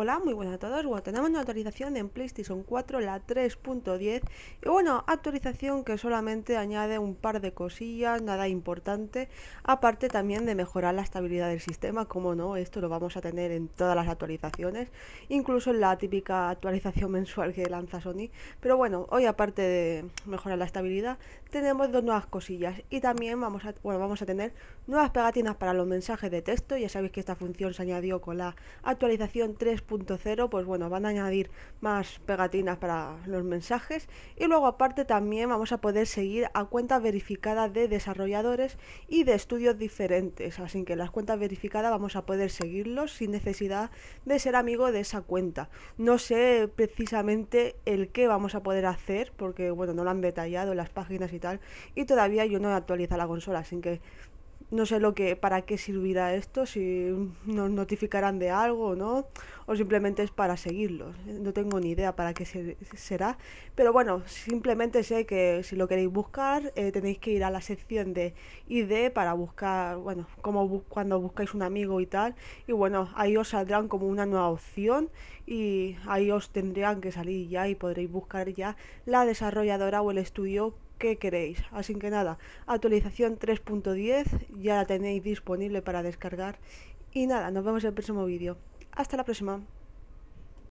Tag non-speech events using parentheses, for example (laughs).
Hola, muy buenas a todos. Bueno, tenemos una actualización en PlayStation 4, la 3.10. Y bueno, actualización que solamente añade un par de cosillas, nada importante. Aparte también de mejorar la estabilidad del sistema, como no, esto lo vamos a tener en todas las actualizaciones. Incluso en la típica actualización (laughs) mensual que lanza Sony. Pero bueno, hoy aparte de mejorar la estabilidad, tenemos dos nuevas cosillas. Y también vamos a, vamos a tener nuevas pegatinas para los mensajes de texto. Ya sabéis que esta función se añadió con la actualización 3 pues bueno, van a añadir más pegatinas para los mensajes y luego aparte también vamos a poder seguir a cuentas verificadas de desarrolladores y de estudios diferentes, así que las cuentas verificadas vamos a poder seguirlos sin necesidad de ser amigo de esa cuenta. No sé precisamente el qué vamos a poder hacer porque bueno, no lo han detallado las páginas y tal y todavía yo no he actualizado la consola, así que no sé lo que, para qué servirá esto, si nos notificarán de algo o no, o simplemente es para seguirlos. No tengo ni idea para qué será, pero bueno, simplemente sé que si lo queréis buscar eh, tenéis que ir a la sección de ID para buscar, bueno, como cuando buscáis un amigo y tal, y bueno, ahí os saldrán como una nueva opción y ahí os tendrían que salir ya y podréis buscar ya la desarrolladora o el estudio qué queréis. Así que nada, actualización 3.10 ya la tenéis disponible para descargar. Y nada, nos vemos en el próximo vídeo. Hasta la próxima.